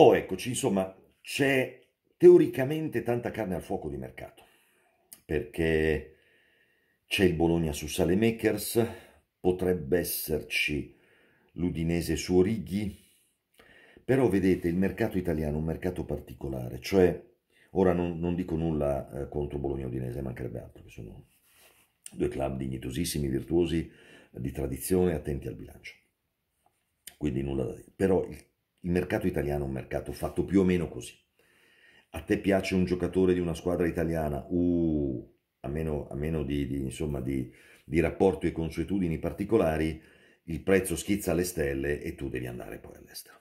Oh, eccoci, insomma, c'è teoricamente tanta carne al fuoco di mercato, perché c'è il Bologna su Sale Makers, potrebbe esserci l'Udinese su Orighi, però vedete il mercato italiano è un mercato particolare, cioè ora non, non dico nulla eh, contro Bologna e Udinese, mancherebbe altro, che sono due club dignitosissimi, virtuosi, di tradizione, attenti al bilancio, quindi nulla da dire, però il il mercato italiano è un mercato fatto più o meno così. A te piace un giocatore di una squadra italiana? Uh, a meno, a meno di, di, insomma, di, di rapporto e consuetudini particolari, il prezzo schizza alle stelle e tu devi andare poi all'estero.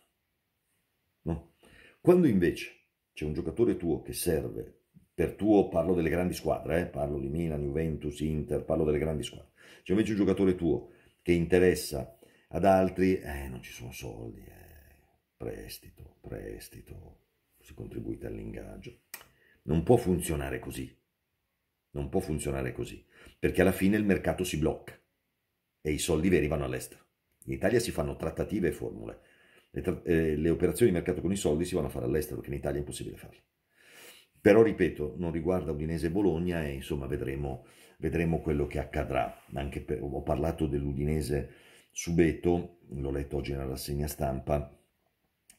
No? Quando invece c'è un giocatore tuo che serve, per tuo parlo delle grandi squadre, eh? parlo di Milan, Juventus, Inter, parlo delle grandi squadre, c'è invece un giocatore tuo che interessa ad altri, eh, non ci sono soldi, eh prestito, prestito, si contribuite all'ingaggio. Non può funzionare così. Non può funzionare così, perché alla fine il mercato si blocca e i soldi veri vanno all'estero. In Italia si fanno trattative e formule. Le, eh, le, operazioni di mercato con i soldi si vanno a fare all'estero, che in Italia è impossibile farle. Però, ripeto, non riguarda Udinese e Bologna e insomma vedremo, vedremo quello che accadrà. Per, ho parlato dell'Udinese Subeto, l'ho letto oggi nella rassegna stampa,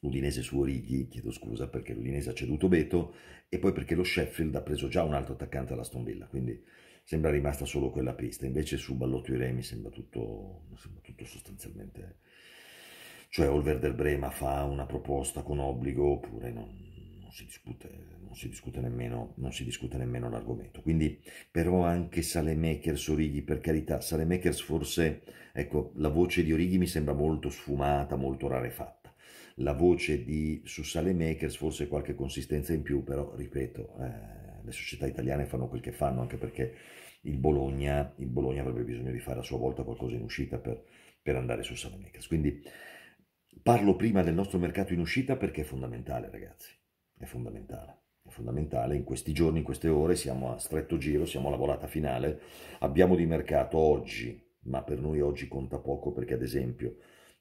l'Udinese su Orighi, chiedo scusa perché l'Udinese ha ceduto Beto e poi perché lo Sheffield ha preso già un altro attaccante alla Stonvilla, quindi sembra rimasta solo quella pista, invece su Ballotto Irei mi sembra tutto, sembra tutto sostanzialmente... Cioè Olver del Brema fa una proposta con obbligo oppure non, non, si, discute, non, si, discute nemmeno, non si discute, nemmeno, l'argomento. Quindi però anche Salemekers, Orighi, per carità, Salemekers forse, ecco, la voce di Orighi mi sembra molto sfumata, molto rarefatta la voce di, su Sale Makers forse qualche consistenza in più, però ripeto, eh, le società italiane fanno quel che fanno, anche perché il Bologna, il Bologna avrebbe bisogno di fare a sua volta qualcosa in uscita per, per andare su Sale Makers. Quindi parlo prima del nostro mercato in uscita perché è fondamentale, ragazzi, è fondamentale fondamentale, in questi giorni, in queste ore siamo a stretto giro, siamo alla volata finale, abbiamo di mercato oggi, ma per noi oggi conta poco perché ad esempio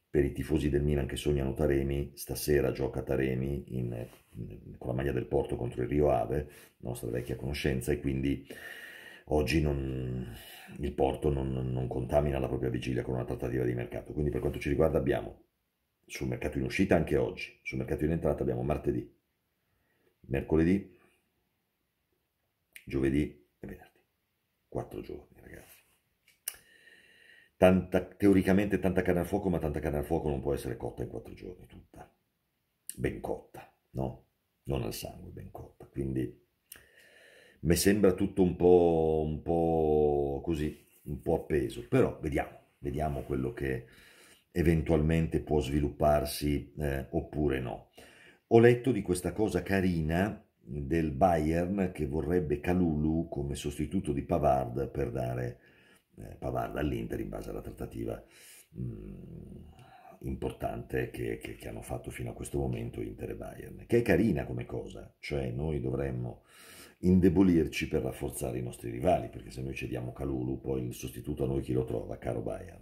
per i tifosi del Milan che sognano Taremi, stasera gioca Taremi in, in, con la maglia del Porto contro il Rio Ave, nostra vecchia conoscenza, e quindi oggi non, il Porto non, non, contamina la propria vigilia con una trattativa di mercato. Quindi per quanto ci riguarda abbiamo sul mercato in uscita anche oggi, sul mercato in entrata abbiamo martedì, mercoledì, giovedì e venerdì, quattro giorni tanta, teoricamente tanta carne al fuoco, ma tanta carne al fuoco non può essere cotta in quattro giorni, tutta, ben cotta, no? Non al sangue, ben cotta. Quindi mi sembra tutto un po', un po' così, un po' appeso, però vediamo, vediamo quello che eventualmente può svilupparsi eh, oppure no. Ho letto di questa cosa carina del Bayern che vorrebbe Calulu come sostituto di Pavard per dare eh, Pavard all'Inter in base alla trattativa mh, mm, importante che, che, che, hanno fatto fino a questo momento Inter e Bayern, che è carina come cosa, cioè noi dovremmo indebolirci per rafforzare i nostri rivali, perché se noi cediamo Calulu poi il sostituto a noi chi lo trova, caro Bayern.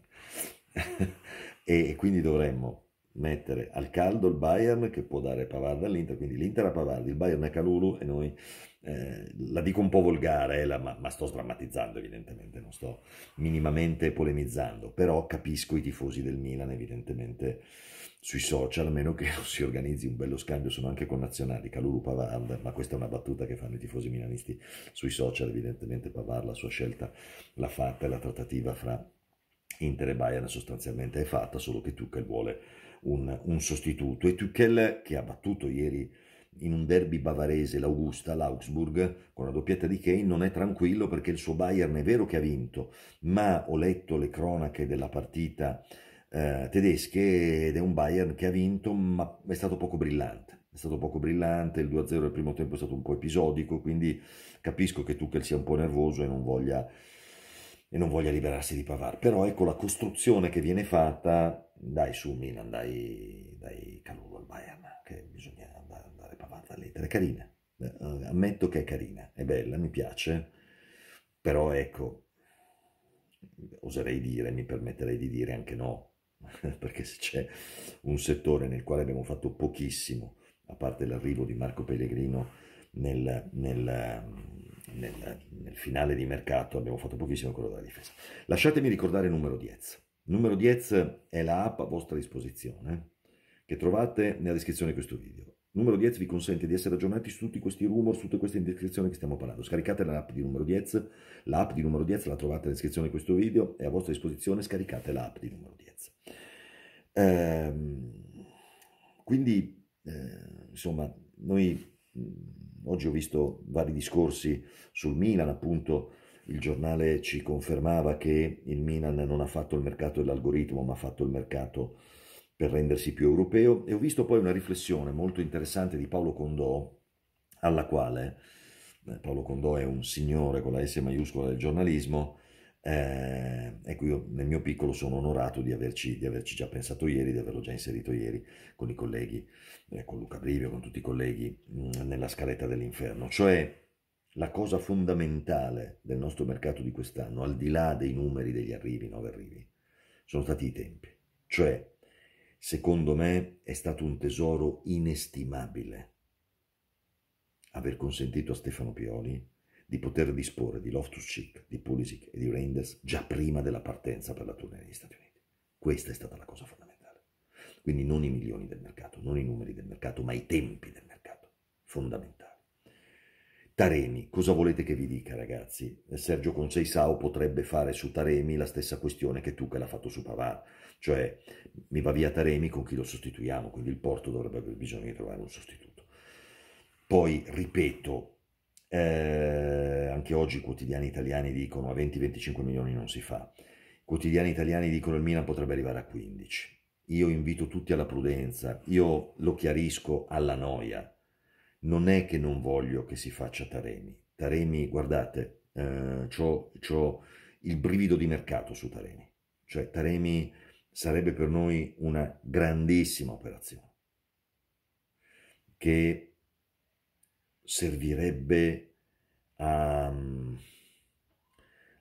e quindi dovremmo mettere al caldo il Bayern che può dare Pavard all'Inter, quindi l'Inter a Pavard, il Bayern a Calulu e noi eh, la dico un po' volgare, eh, la, ma, ma, sto sdrammatizzando evidentemente, non sto minimamente polemizzando, però capisco i tifosi del Milan evidentemente sui social, a meno che non si organizzi un bello scambio, sono anche con nazionali, Calulu Pavard, ma questa è una battuta che fanno i tifosi milanisti sui social, evidentemente Pavard la sua scelta l'ha fatta la trattativa fra Inter e Bayern sostanzialmente è fatta, solo che Tuchel vuole un, un sostituto. E Tuchel, che ha battuto ieri in un derby bavarese l'Augusta, l'Augsburg, con la doppietta di Kane, non è tranquillo perché il suo Bayern è vero che ha vinto, ma ho letto le cronache della partita eh, tedesche ed è un Bayern che ha vinto, ma è stato poco brillante. È stato poco brillante, il 2-0 al primo tempo è stato un po' episodico, quindi capisco che Tuchel sia un po' nervoso e non voglia e non voglia liberarsi di Pavar. Però ecco la costruzione che viene fatta, dai su Milan, dai, dai Calulu al Bayern, che bisogna andare, andare Pavar da lettera, è carina. Eh, eh, ammetto che è carina, è bella, mi piace, però ecco, oserei dire, mi permetterei di dire anche no, perché se c'è un settore nel quale abbiamo fatto pochissimo, a parte l'arrivo di Marco Pellegrino nel, nel nel, nel finale di mercato abbiamo fatto pochissimo quello della difesa. Lasciatemi ricordare il numero 10. Il numero 10 è la app a vostra disposizione che trovate nella descrizione di questo video. Il numero 10 vi consente di essere aggiornati su tutti questi rumor, su tutte queste indiscrezioni che stiamo parlando. Scaricate l'app di numero 10, l'app di numero 10 la trovate nella descrizione di questo video, è a vostra disposizione, scaricate l'app di numero 10. Ehm, quindi, eh, insomma, noi mm, Oggi ho visto vari discorsi sul Milan, appunto il giornale ci confermava che il Milan non ha fatto il mercato dell'algoritmo, ma ha fatto il mercato per rendersi più europeo e ho visto poi una riflessione molto interessante di Paolo Condò, alla quale eh, Paolo Condò è un signore con la S maiuscola del giornalismo, eh, ecco, io nel mio piccolo sono onorato di averci, di averci, già pensato ieri, di averlo già inserito ieri con i colleghi, eh, con Luca Brivio, con tutti i colleghi, mh, mm, nella scaletta dell'inferno. Cioè, la cosa fondamentale del nostro mercato di quest'anno, al di là dei numeri degli arrivi, nove arrivi, sono stati i tempi. Cioè, secondo me, è stato un tesoro inestimabile aver consentito a Stefano Pioli di poter disporre di Loftus-Cheek, di Pulisic e di Reinders già prima della partenza per la tournée negli Stati Uniti. Questa è stata la cosa fondamentale. Quindi non i milioni del mercato, non i numeri del mercato, ma i tempi del mercato. Fondamentali. Taremi, cosa volete che vi dica ragazzi? Sergio Conceisao potrebbe fare su Taremi la stessa questione che tu che l'ha fatto su Pavard, cioè mi va via Taremi con chi lo sostituiamo, quindi il Porto dovrebbe aver bisogno di trovare un sostituto. Poi, ripeto, eh, anche oggi i quotidiani italiani dicono a 20-25 milioni non si fa. I quotidiani italiani dicono il Milan potrebbe arrivare a 15. Io invito tutti alla prudenza, io lo chiarisco alla noia. Non è che non voglio che si faccia Taremi. Taremi, guardate, eh, c'ho, il brivido di mercato su Taremi. Cioè Taremi sarebbe per noi una grandissima operazione che servirebbe a,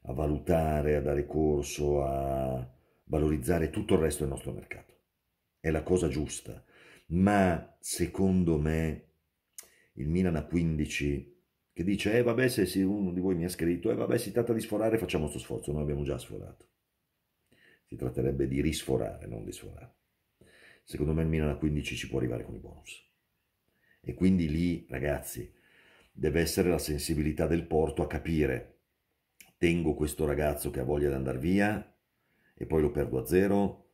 a valutare, a dare corso, a valorizzare tutto il resto del nostro mercato. È la cosa giusta, ma secondo me il Milan a 15 che dice eh vabbè se uno di voi mi ha scritto eh vabbè si tratta di sforare facciamo questo sforzo noi abbiamo già sforato si tratterebbe di risforare non di sforare secondo me il Milan a 15 ci può arrivare con i bonus e quindi lì, ragazzi, deve essere la sensibilità del porto a capire, tengo questo ragazzo che ha voglia di andare via e poi lo perdo a zero,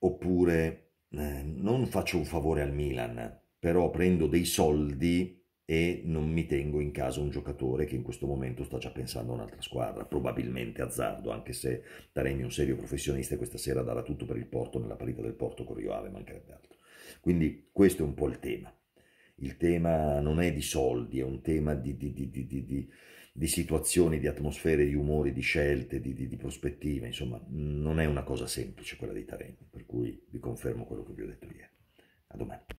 oppure eh, non faccio un favore al Milan, però prendo dei soldi e non mi tengo in casa un giocatore che in questo momento sta già pensando a un'altra squadra, probabilmente azzardo, anche se Taremi è un serio professionista e questa sera darà tutto per il Porto nella partita del Porto con Rio Ave, mancherebbe altro. Quindi questo è un po' il tema il tema non è di soldi, è un tema di, di, di, di situazioni, di atmosfere, di umori, di scelte, di, prospettive, insomma non è una cosa semplice quella di Taremi, per cui vi confermo quello che vi ho detto ieri. A domani.